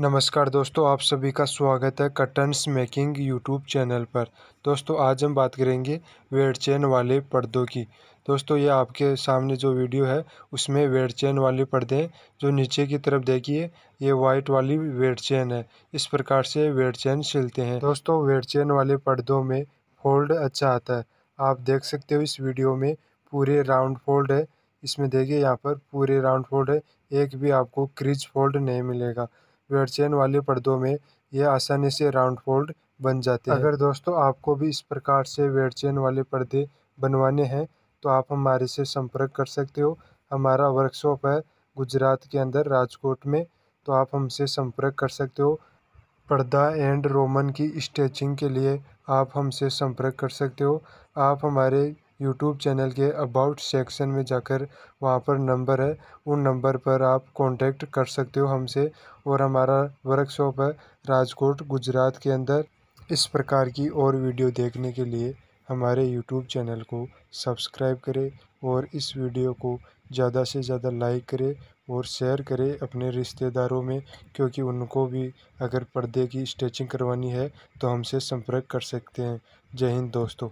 नमस्कार दोस्तों आप सभी का स्वागत है कटन्स मेकिंग यूट्यूब चैनल पर दोस्तों आज हम बात करेंगे वेड चेन वाले पर्दों की दोस्तों ये आपके सामने जो वीडियो है उसमें वेड चेन वाले पर्दे हैं जो नीचे की तरफ देखिए ये वाइट वाली वेड चेन है इस प्रकार से वेड चेन सिलते हैं दोस्तों वेड चेन वाले पर्दों में फोल्ड अच्छा आता है आप देख सकते हो इस वीडियो में पूरे राउंड फोल्ड है इसमें देखिए यहाँ पर पूरे राउंड फोल्ड है एक भी आपको क्रिज फोल्ड नहीं मिलेगा व्यवचयन वाले पर्दों में यह आसानी से राउंड फोल्ड बन जाते हैं अगर दोस्तों आपको भी इस प्रकार से व्यवचयन वाले पर्दे बनवाने हैं तो आप हमारे से संपर्क कर सकते हो हमारा वर्कशॉप है गुजरात के अंदर राजकोट में तो आप हमसे संपर्क कर सकते हो पर्दा एंड रोमन की स्टेचिंग के लिए आप हमसे संपर्क कर सकते हो आप हमारे यूट्यूब चैनल के अबाउट सेक्शन में जाकर वहाँ पर नंबर है उन नंबर पर आप कांटेक्ट कर सकते हो हमसे और हमारा वर्कशॉप है राजकोट गुजरात के अंदर इस प्रकार की और वीडियो देखने के लिए हमारे यूट्यूब चैनल को सब्सक्राइब करें और इस वीडियो को ज़्यादा से ज़्यादा लाइक करें और शेयर करें अपने रिश्तेदारों में क्योंकि उनको भी अगर पर्दे की स्टेचिंग करवानी है तो हमसे संपर्क कर सकते हैं जय हिंद दोस्तों